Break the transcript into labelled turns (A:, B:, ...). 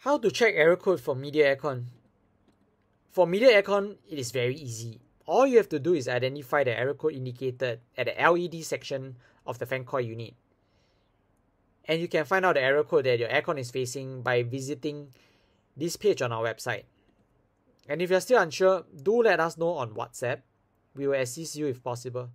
A: How to check error code for media aircon? For media aircon, it is very easy. All you have to do is identify the error code indicated at the LED section of the fan coil unit. And you can find out the error code that your aircon is facing by visiting this page on our website. And if you're still unsure, do let us know on WhatsApp. We will assist you if possible.